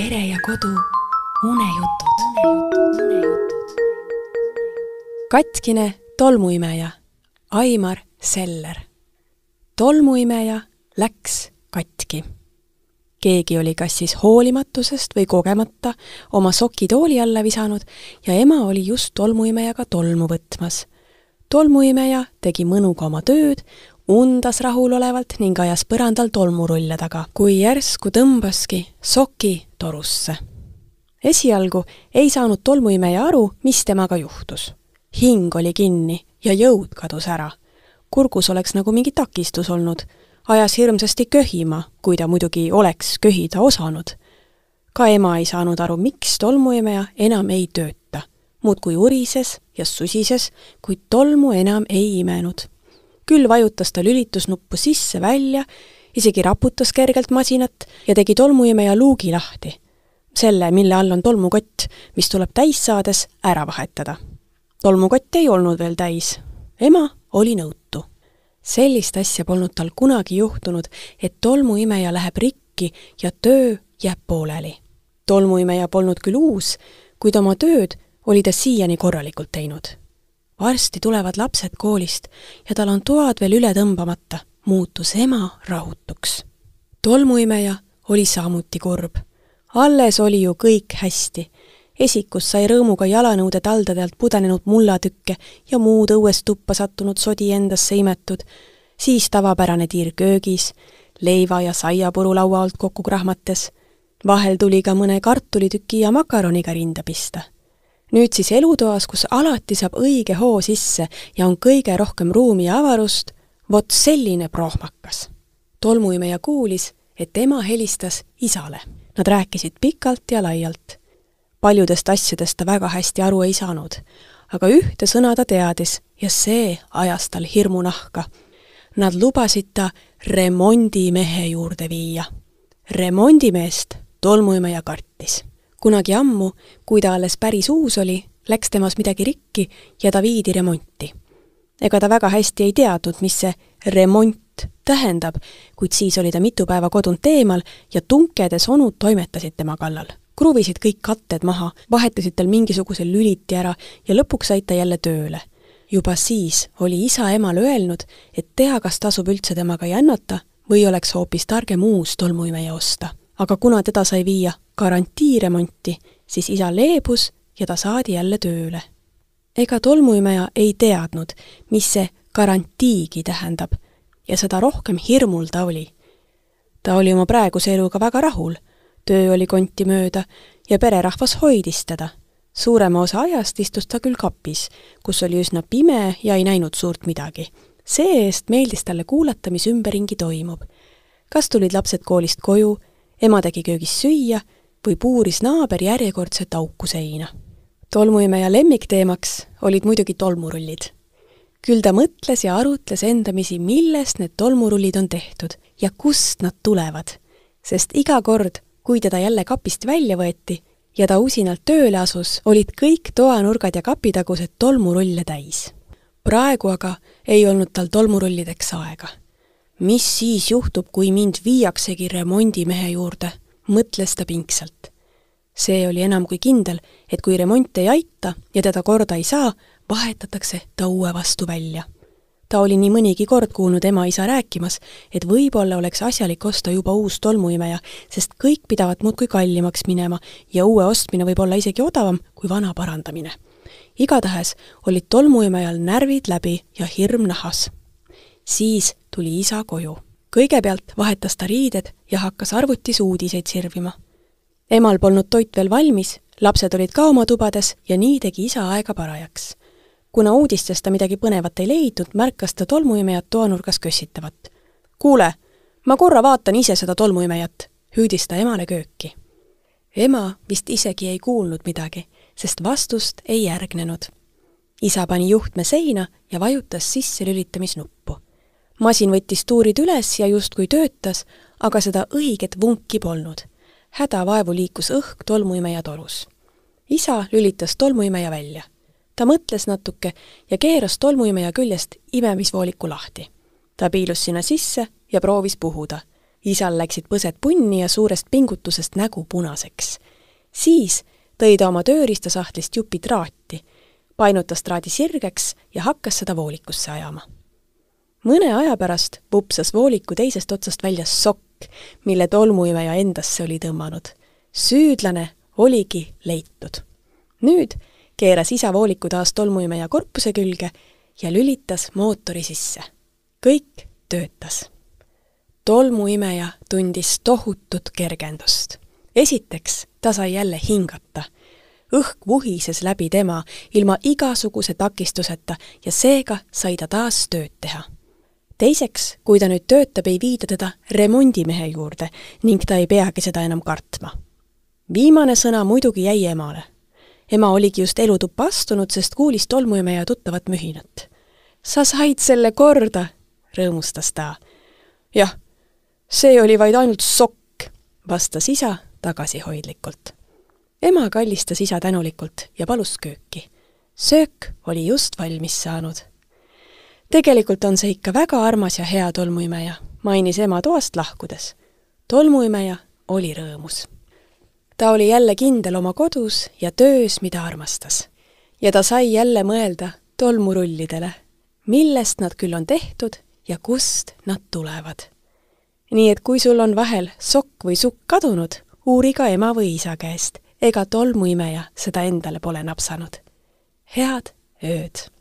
pere ja kodu unejutud, unejutud.. katkine tolmuimeja Aimar Seller. tolmuimeja läks katki. keegi oli kas siis hoolimatusest või kogemata oma soki tooli alla visanud ja ema oli just tolmuimejaga tolmu võtmas. tolmuimeja tegi mõnuga oma tööd, undas rahulolevalt ning ajas põrandal tolmurulle taga, kui järsku tõmbaski soki torusse. esialgu ei saanud tolmuimeja aru, mis temaga juhtus. hing oli kinni ja jõud kadus ära. kurgus oleks nagu mingi takistus olnud, ajas hirmsasti köhima, kui ta muidugi oleks köhida osanud. ka ema ei saanud aru, miks tolmuimeja enam ei tööta muudkui urises ja susises, kuid tolmu enam ei imenud küll vajutas ta lülitusnuppu sisse-välja, isegi raputas kergelt masinat ja tegi tolmuimeja luugi lahti. selle, mille all on tolmukott, mis tuleb täis saades ära vahetada. tolmukott ei olnud veel täis. ema oli nõutu. sellist asja polnud tal kunagi juhtunud, et tolmuimeja läheb rikki ja töö jääb pooleli. tolmuimeja polnud küll uus, kuid oma tööd oli ta siiani korralikult teinud varsti tulevad lapsed koolist ja tal on toad veel üle tõmbamata, muutus ema rahutuks. tolmuimeja oli samuti kurb. alles oli ju kõik hästi. esikus sai rõõmuga jalanõude taldadelt pudenenud mullatükke ja muud õues tuppa sattunud sodi endasse imetud, siis tavapärane tiir köögis, leiva ja saiapuru laua alt kokku krahmates. vahel tuli ka mõne kartulitüki ja makaroniga rinda pista nüüd siis elutoas, kus alati saab õige hoo sisse ja on kõige rohkem ruumi ja avarust, vot selline prohmakas. tolmuimeja kuulis, et ema helistas isale. Nad rääkisid pikalt ja laialt. paljudest asjadest ta väga hästi aru ei saanud, aga ühte sõna ta teadis ja see ajas tal hirmu nahka. Nad lubasid ta remondimehe juurde viia. remondimeest tolmuimeja kartis kunagi ammu, kui ta alles päris uus oli, läks temas midagi rikki ja ta viidi remonti. ega ta väga hästi ei teadnud, mis see remont tähendab, kuid siis oli ta mitu päeva kodunt eemal ja tunked ja sonud toimetasid tema kallal. kruvisid kõik katted maha, vahetasid tal mingisuguse lüliti ära ja lõpuks said ta jälle tööle. juba siis oli isa emale öelnud, et tea, kas tasub üldse temaga jännata või oleks hoopis targem uus tolmuimeja osta. aga kuna teda sai viia garantiiremonti, siis isa leebus ja ta saadi jälle tööle. ega tolmuimeja ei teadnud, mis see garantiigi tähendab ja seda rohkem hirmul ta oli. ta oli oma praeguse eluga väga rahul, töö oli konti mööda ja pererahvas hoidis teda. suurema osa ajast istus ta küll kapis, kus oli üsna pime ja ei näinud suurt midagi. see-eest meeldis talle kuulata, mis ümberringi toimub. kas tulid lapsed koolist koju, ema tegi köögis süüa või puuris naaber järjekordset auku seina. tolmuimeja lemmikteemaks olid muidugi tolmurullid. küll ta mõtles ja arutles endamisi, millest need tolmurullid on tehtud ja kust nad tulevad. sest iga kord, kui teda jälle kapist välja võeti ja ta usinalt tööle asus, olid kõik toanurgad ja kapitagused tolmurulle täis. praegu aga ei olnud tal tolmurullideks aega mis siis juhtub, kui mind viiaksegi remondimehe juurde? mõtles ta pingsalt. see oli enam kui kindel, et kui remont ei aita ja teda korda ei saa, vahetatakse ta uue vastu välja. ta oli nii mõnigi kord kuulnud ema-isa rääkimas, et võib-olla oleks asjalik osta juba uus tolmuimeja, sest kõik pidavat muudkui kallimaks minema ja uue ostmine võib olla isegi odavam kui vana parandamine igatahes olid tolmuimejal närvid läbi ja hirm nahas. siis tuli isa koju kõigepealt vahetas ta riided ja hakkas arvutis uudiseid sirvima. emal polnud toit veel valmis, lapsed olid ka oma tubades ja nii tegi isa aega parajaks. kuna uudistest ta midagi põnevat ei leidnud, märkas ta tolmuimejat toanurgas kössitavat. kuule, ma korra vaatan ise seda tolmuimejat, hüüdis ta emale kööki. ema vist isegi ei kuulnud midagi, sest vastust ei järgnenud. isa pani juhtme seina ja vajutas sisselülitamisnuppu masin võttis tuurid üles ja justkui töötas, aga seda õiget vunki polnud. hädavaevu liikus õhk tolmuimeja torus. isa lülitas tolmuimeja välja. ta mõtles natuke ja keeras tolmuimeja küljest imemisvooliku lahti. ta piilus sinna sisse ja proovis puhuda. isal läksid põsed punni ja suurest pingutusest nägu punaseks. siis tõi ta oma tööriistasahtlist jupi traati, painutas traadi sirgeks ja hakkas seda voolikusse ajama mõne aja pärast vupsas vooliku teisest otsast välja sokk, mille tolmuimeja endasse oli tõmmanud. süüdlane oligi leitud. nüüd keeras isa vooliku taas tolmuimeja korpuse külge ja lülitas mootori sisse. kõik töötas. tolmuimeja tundis tohutut kergendust. esiteks, ta sai jälle hingata. õhk vuhises läbi tema ilma igasuguse takistuseta ja seega sai ta taas tööd teha teiseks, kui ta nüüd töötab, ei viida teda remondimehe juurde ning ta ei peagi seda enam kartma. viimane sõna muidugi jäi emale. ema oligi just elutuppa astunud, sest kuulis tolmuimeja tuttavat mühinat. sa said selle korda, rõõmustas ta. jah, see oli vaid ainult sokk, vastas isa tagasihoidlikult. ema kallistas isa tänulikult ja palus kööki. söök oli just valmis saanud tegelikult on see ikka väga armas ja hea tolmuimeja, mainis ema toast lahkudes. tolmuimeja oli rõõmus. ta oli jälle kindel oma kodus ja töös, mida armastas. ja ta sai jälle mõelda tolmurullidele, millest nad küll on tehtud ja kust nad tulevad. nii et kui sul on vahel sokk või sukk kadunud, uuri ka ema või isa käest, ega tolmuimeja seda endale pole napsanud. head ööd!